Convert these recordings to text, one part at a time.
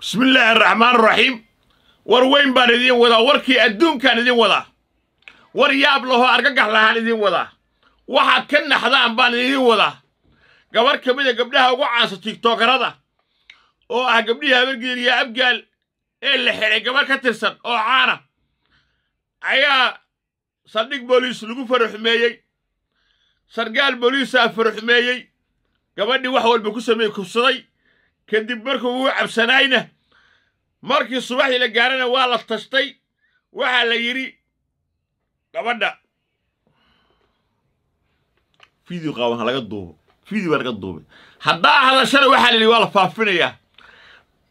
bismi illaahi araxmaan araxiim war weyn baan idiin wadaa warkii adduunkaan idiin wadaa war yaab lahoo argagax lahaan idiin wadaa waxaad ka naxdaan baan idiin wadaa gabarh ka mida gabdhaha ugu caansa tigtookarada oo ah gabdhihii habargeel iyo abgaal ee la xidhay gabarh ka tirsan oo caana ayaa saldhig booliis lagu faraxumeeyey sargaal booliisaa ah faraxumeeyey gabadhii wax walba ku sameey kubsaday kadib markuu ugu cabsanaayna markii subaxdii la gaarana waa la tashtay waxaa la yidhi gabadha video qaaban ha duubo video baa laga duubay haddaa hadashana waxaa la yidhi waa la faafinayaa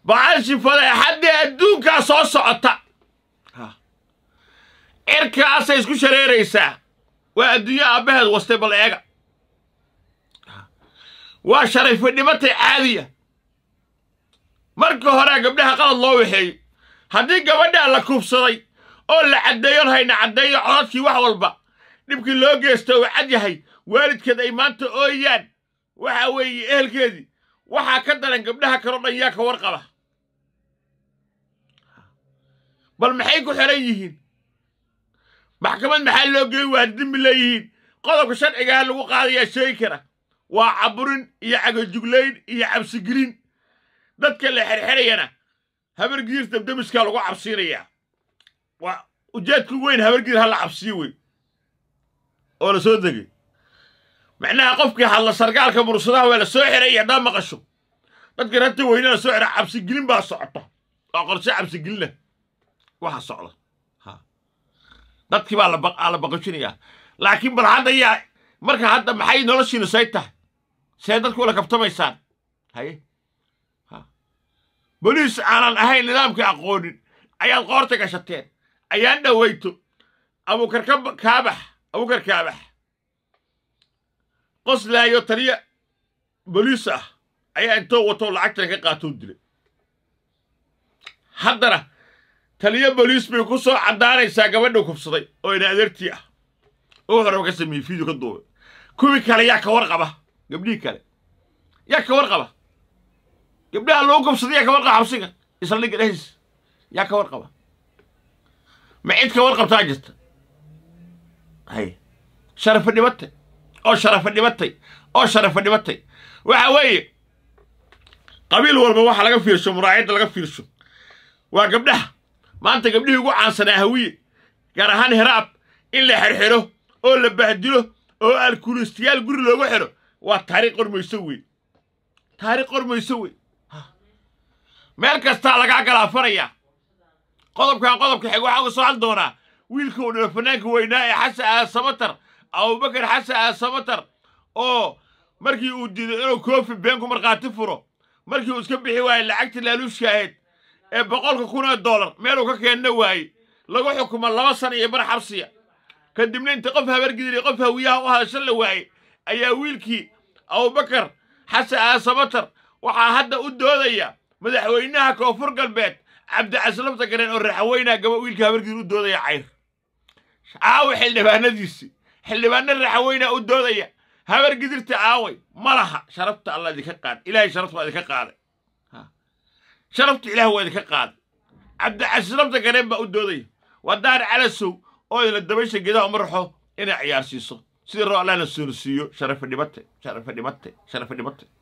bacalshi fadeexaddii adduunkaa soo socota cirkaasay isku shareeraysaa waa adduunyo aabbaheed wastay bal eega waa sharayfidhibatay caadiya marka horea gabdhaha qalad loo waxeeyey haddii gabadhaa la kuubsaday oo la caddeeyo lahayna caddeeyo codadkii wax walba dhibkii loo geysto uu cad yahay waalidkeed ay maanta ooyaan waxa weeye ehelkeedii waxaa ka daran gabdhaha kaloo dhan yaa ka warqaba bal maxay ku xiran yihiin maxkamad maxaa loo geeyi waa dembi leeyihiin qodobka sharcigaha lagu qaadayaa sheegi kara waa caburin iyo cagajuglayn iyo cabsigelin dadka la xerxerayana habargiir dabdabiskaa lagu cabsiinayaa waa ujeedku weyn habargiir hala la cabsiyo wey oo la soo degay macnaha qofkii hadla sargaalka mursadaha waa la soo xiray haddaa maqasho dadka rata weyne la soo xira cabsigelin baa socota oo qorshe cabsigelinah waxa socda dadkii baa la baqashinayaa laakiin bal hadda yaa marka hadda maxay noloshiinu say tahay see dadku ula kabtamaysaan haye boliis aanan ahayn nidaamkii aqoonin ayaad qoorta gashateen ayaan dhowayto abukarkakaabax abukar kaabax qoslaayo taliya boliis ah ayaa intoo watoo lacagtana ka qaatoo dilay haddana taliyo boliis bay ku soo caddaanaysaa gabadha kubsaday oo ina adeertii ah oo horeba ka sameeyey fidio ka duubay kuwii kale yaa ka warqaba gabdhihii kale yaa ka warqaba gabdhaha loo gobsadaya ka warqaba xabsiga isla isaldhigga dhehaysa yaa ka warqaba ma cid ka warqabtaa jirta hay sharafa dhibatay oo sharafa dhibatay oo sharafa dhibatay waxa weeye qabiil walba waxa laga fiirsho muraacidda laga fiirsho waa gabdhaha maanta gabdhihii ugu caansanaa hawiye gaar ahaan heraab in la xerxero oo la bahdilo oo alkulistiyaal guri loogu xero waa taariikh qormayso weyn taariikh qormayso weyn meel kastaa lagaa galaa faraya qodobkan qodobka xig waxaa uga soo hadli doonaa wiilka u dhalo fanaanka weynaa ee xasan aasamatar abubakar xasan aasamatar oo markii uu diiday inuu koofi beenku markhaati furo markii uu iska bixi waayey lacagtii laaluushka ahayd ee boqolka kunoo dollar meeluu ka keenna waayey lagu xukumo laba sana iyo bar xabsiya kadibna inta qof habargidiriy qof hawiyaha u hadashan la waayey ayaa wiilkii abubakar xasan aasamatar waxaa hadda u doodaya madaxweynaha koonfur galbeed cabdicaslamta gareen oo raxaweynaha gaba wiilka habarkiis ah u doodaya cayr caawa xildhibaanadiisi xildhibaana raxaweynaha u doodaya habar gidirta caaway ma laha sharafta alla idinka qaad ilaahay sharaf baa idinka qaaday sharafta ilaah waa idinka qaaday cabdicaslamta gareen baa u doodaya waa daar calasow oo idla dabaysha geedaha uma raxo inay ciyaarsiiso sida roo allaana soonsiiyo sharafidhibate sharafidhibate sharafidhibate